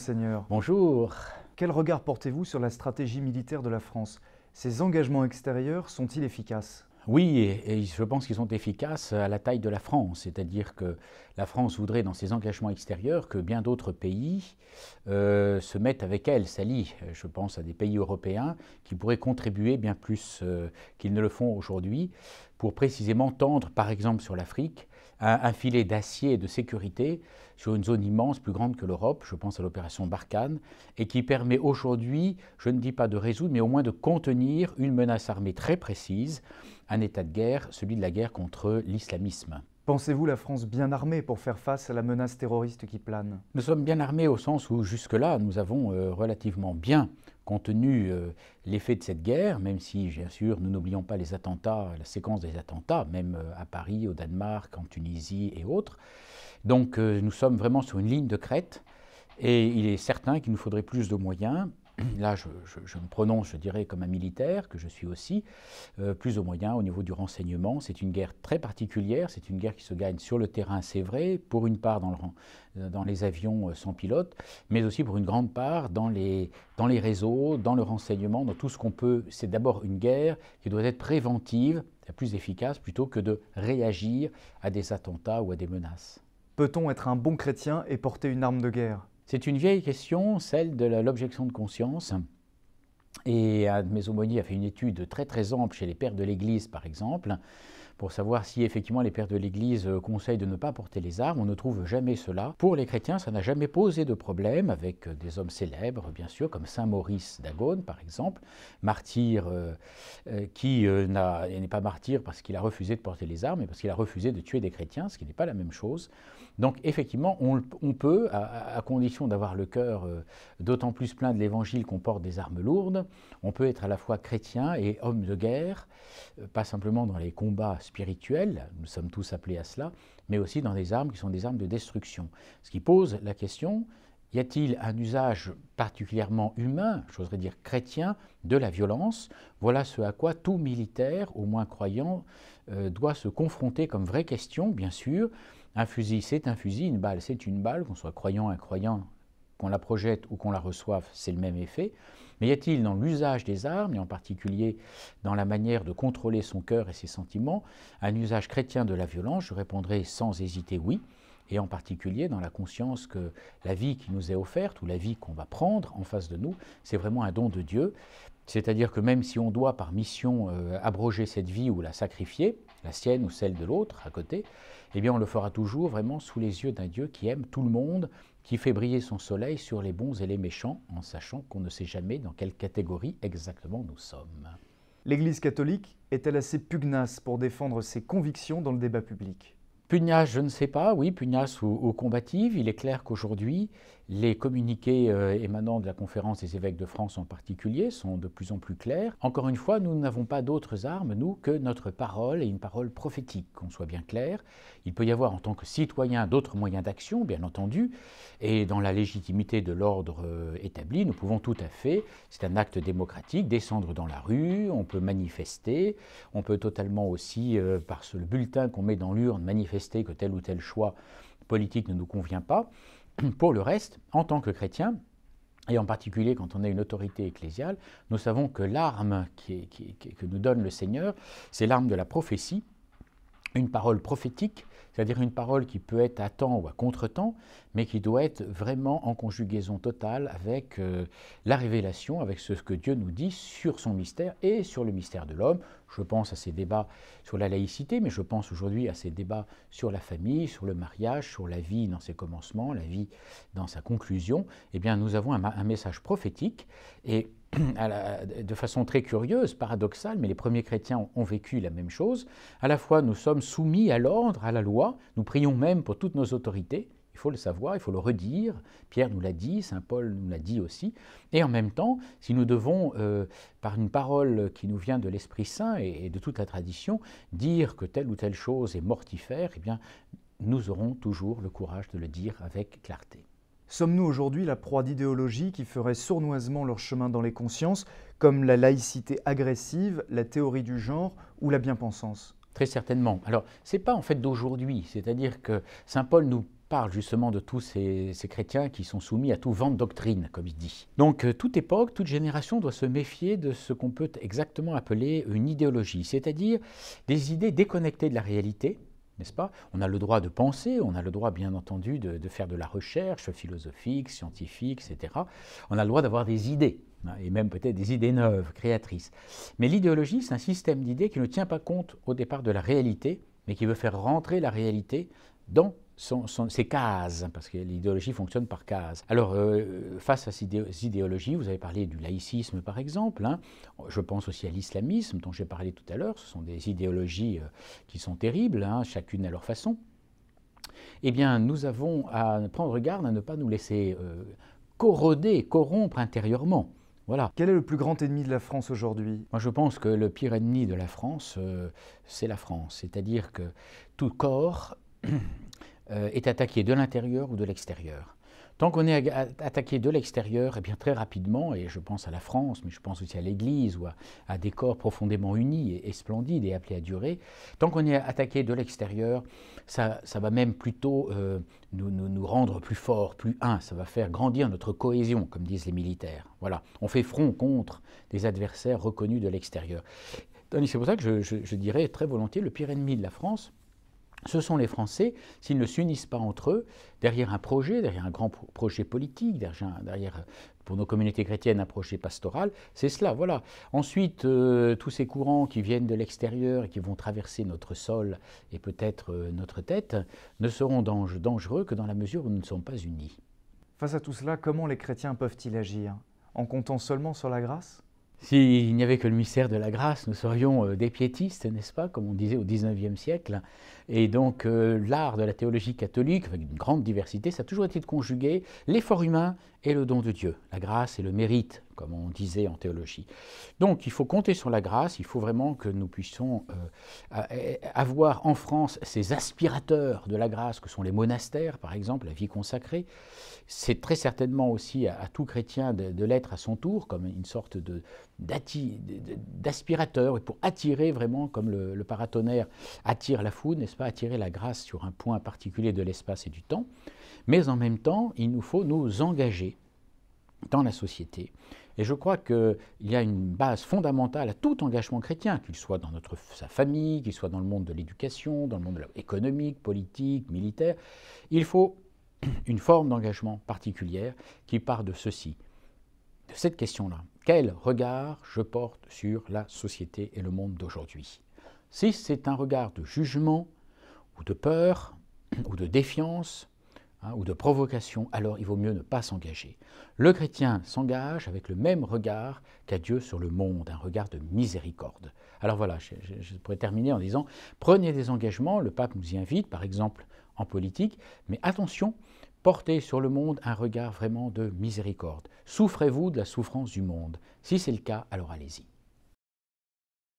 Seigneur, Bonjour. Quel regard portez-vous sur la stratégie militaire de la France Ses engagements extérieurs sont-ils efficaces oui, et je pense qu'ils sont efficaces à la taille de la France, c'est-à-dire que la France voudrait dans ses engagements extérieurs que bien d'autres pays euh, se mettent avec elle, s'allient. Je pense à des pays européens qui pourraient contribuer bien plus euh, qu'ils ne le font aujourd'hui pour précisément tendre, par exemple sur l'Afrique, un, filet d'acier et de sécurité sur une zone immense, plus grande que l'Europe, je pense à l'opération Barkhane, et qui permet aujourd'hui, je ne dis pas de résoudre, mais au moins de contenir une menace armée très précise, un état de guerre, celui de la guerre contre l'islamisme. Pensez-vous la France bien armée pour faire face à la menace terroriste qui plane Nous sommes bien armés au sens où jusque-là, nous avons euh, relativement bien compte tenu euh, l'effet de cette guerre, même si, bien sûr, nous n'oublions pas les attentats, la séquence des attentats, même euh, à Paris, au Danemark, en Tunisie et autres. Donc, euh, nous sommes vraiment sur une ligne de crête. Et il est certain qu'il nous faudrait plus de moyens là je, me prononce, je dirais, comme un militaire, que je suis aussi, euh, plus au moyen au niveau du renseignement. C'est une guerre très particulière, c'est une guerre qui se gagne sur le terrain, c'est vrai, pour une part dans, euh, les avions euh, sans pilote, mais aussi pour une grande part dans les, dans les réseaux, dans le renseignement, dans tout ce qu'on peut. C'est d'abord une guerre qui doit être préventive, plus efficace, plutôt que de réagir à des attentats ou à des menaces. Peut-on être un bon chrétien et porter une arme de guerre c'est une vieille question, celle de l'objection de conscience. Et un de a fait une étude très très ample chez les pères de l'Église, par exemple, pour savoir si effectivement les pères de l'Église euh, conseillent de ne pas porter les armes. On ne trouve jamais cela. Pour les chrétiens, ça n'a jamais posé de problème avec euh, des hommes célèbres, bien sûr, comme Saint Maurice d'Agone, par exemple, martyr euh, qui n'est pas martyr parce qu'il a refusé de porter les armes, mais parce qu'il a refusé de tuer des chrétiens, ce qui n'est pas la même chose. Donc effectivement, on, peut, à, à condition d'avoir le cœur d'autant plus plein de l'Évangile qu'on porte des armes lourdes, on peut être à la fois chrétien et homme de guerre, pas simplement dans les combats Spirituel, nous sommes tous appelés à cela, mais aussi dans des armes qui sont des armes de destruction. Ce qui pose la question, y a-t-il un usage particulièrement humain, j'oserais dire chrétien, de la violence Voilà ce à quoi tout militaire, au moins croyant, euh, doit se confronter comme vraie question, bien sûr. Un fusil, c'est un fusil, une balle, c'est une balle, qu'on soit croyant, incroyant, qu'on la projette ou qu'on la reçoive, c'est le même effet. Mais y a-t-il dans l'usage des armes, et en particulier dans la manière de contrôler son cœur et ses sentiments, un usage chrétien de la violence Je répondrai sans hésiter oui, et en particulier dans la conscience que la vie qui nous est offerte, ou la vie qu'on va prendre en face de nous, c'est vraiment un don de Dieu. C'est-à-dire que même si on doit par mission euh, abroger cette vie ou la sacrifier, la sienne ou celle de l'autre à côté, eh bien on le fera toujours vraiment sous les yeux d'un Dieu qui aime tout le monde qui fait briller son soleil sur les bons et les méchants, en sachant qu'on ne sait jamais dans quelle catégorie exactement nous sommes. L'Église catholique est-elle assez pugnace pour défendre ses convictions dans le débat public Pugnace, je ne sais pas, oui, pugnace ou, combative. Il est clair qu'aujourd'hui, les communiqués euh, émanant de la conférence des évêques de France en particulier sont de plus en plus clairs. Encore une fois, nous n'avons pas d'autres armes, nous, que notre parole et une parole prophétique, qu'on soit bien clair. Il peut y avoir en tant que citoyen d'autres moyens d'action, bien entendu, et dans la légitimité de l'ordre euh, établi, nous pouvons tout à fait, c'est un acte démocratique, descendre dans la rue, on peut manifester, on peut totalement aussi, euh, par ce, le bulletin qu'on met dans l'urne, manifester que tel ou tel choix politique ne nous convient pas. Pour le reste, en tant que chrétien, et en particulier quand on a une autorité ecclésiale, nous savons que l'arme que nous donne le Seigneur, c'est l'arme de la prophétie, une parole prophétique c'est-à-dire une parole qui peut être à temps ou à contre-temps, mais qui doit être vraiment en conjugaison totale avec euh, la révélation, avec ce que Dieu nous dit sur son mystère et sur le mystère de l'homme. Je pense à ces débats sur la laïcité, mais je pense aujourd'hui à ces débats sur la famille, sur le mariage, sur la vie dans ses commencements, la vie dans sa conclusion. Eh bien, nous avons un, un message prophétique et de façon très curieuse, paradoxale, mais les premiers chrétiens ont, vécu la même chose. À la fois, nous sommes soumis à l'ordre, à la loi, nous prions même pour toutes nos autorités, il faut le savoir, il faut le redire, Pierre nous l'a dit, Saint Paul nous l'a dit aussi, et en même temps, si nous devons, euh, par une parole qui nous vient de l'Esprit Saint et, et, de toute la tradition, dire que telle ou telle chose est mortifère, eh bien, nous aurons toujours le courage de le dire avec clarté. Sommes-nous aujourd'hui la proie d'idéologies qui feraient sournoisement leur chemin dans les consciences, comme la laïcité agressive, la théorie du genre ou la bien-pensance Très certainement. Alors, ce n'est pas en fait d'aujourd'hui, c'est-à-dire que Saint Paul nous parle justement de tous ces, chrétiens qui sont soumis à tout vent de doctrine, comme il dit. Donc, euh, toute époque, toute génération doit se méfier de ce qu'on peut exactement appeler une idéologie, c'est-à-dire des idées déconnectées de la réalité, n'est-ce pas On a le droit de penser, on a le droit, bien entendu, de, faire de la recherche philosophique, scientifique, etc. On a le droit d'avoir des idées, hein, et même peut-être des idées neuves, créatrices. Mais l'idéologie, c'est un système d'idées qui ne tient pas compte au départ de la réalité, mais qui veut faire rentrer la réalité dans ces cases, hein, parce que l'idéologie fonctionne par cases. Alors, euh, face à ces idéologies, vous avez parlé du laïcisme par exemple, hein. je pense aussi à l'islamisme dont j'ai parlé tout à l'heure, ce sont des idéologies euh, qui sont terribles, hein, chacune à leur façon. Eh bien, nous avons à prendre garde à ne pas nous laisser euh, corroder, corrompre intérieurement. Voilà. Quel est le plus grand ennemi de la France aujourd'hui Moi, je pense que le pire ennemi de la France, c'est la France. C'est-à-dire que tout corps euh, est attaqué de l'intérieur ou de l'extérieur. Tant qu'on est attaqué de l'extérieur, eh bien très rapidement, et je pense à la France, mais je pense aussi à l'Église ou à, des corps profondément unis et, splendides et appelés à durer, tant qu'on est attaqué de l'extérieur, ça, ça, va même plutôt euh, nous, rendre plus forts, plus un, ça va faire grandir notre cohésion, comme disent les militaires. Voilà, on fait front contre des adversaires reconnus de l'extérieur. C'est pour ça que je, je dirais très volontiers le pire ennemi de la France, ce sont les Français, s'ils ne s'unissent pas entre eux, derrière un projet, derrière un grand projet politique, derrière, pour nos communautés chrétiennes, un projet pastoral, c'est cela, voilà. Ensuite, euh, tous ces courants qui viennent de l'extérieur et qui vont traverser notre sol et peut-être euh, notre tête ne seront dangereux que dans la mesure où nous ne sommes pas unis. Face à tout cela, comment les chrétiens peuvent-ils agir En comptant seulement sur la grâce s'il n'y avait que le mystère de la grâce, nous serions euh, des piétistes, n'est-ce pas, comme on disait au XIXe siècle. Et donc euh, l'art de la théologie catholique, avec une grande diversité, ça a toujours été de conjuguer l'effort humain et le don de Dieu. La grâce et le mérite, comme on disait en théologie. Donc il faut compter sur la grâce, il faut vraiment que nous puissions euh, avoir en France ces aspirateurs de la grâce que sont les monastères, par exemple, la vie consacrée. C'est très certainement aussi à, tout chrétien de, l'être à son tour, comme une sorte d'aspirateur, pour attirer vraiment, comme le, paratonnerre attire la foule, n'est-ce pas, attirer la grâce sur un point particulier de l'espace et du temps. Mais en même temps, il nous faut nous engager dans la société. Et je crois qu'il y a une base fondamentale à tout engagement chrétien, qu'il soit dans notre, sa famille, qu'il soit dans le monde de l'éducation, dans le monde économique, politique, militaire. Il faut une forme d'engagement particulière qui part de ceci, de cette question-là. Quel regard je porte sur la société et le monde d'aujourd'hui Si c'est un regard de jugement ou de peur ou de défiance, Hein, ou de provocation, alors il vaut mieux ne pas s'engager. Le chrétien s'engage avec le même regard qu'a Dieu sur le monde, un regard de miséricorde. Alors voilà, je, je pourrais terminer en disant, prenez des engagements, le pape nous y invite, par exemple en politique, mais attention, portez sur le monde un regard vraiment de miséricorde. Souffrez-vous de la souffrance du monde. Si c'est le cas, alors allez-y.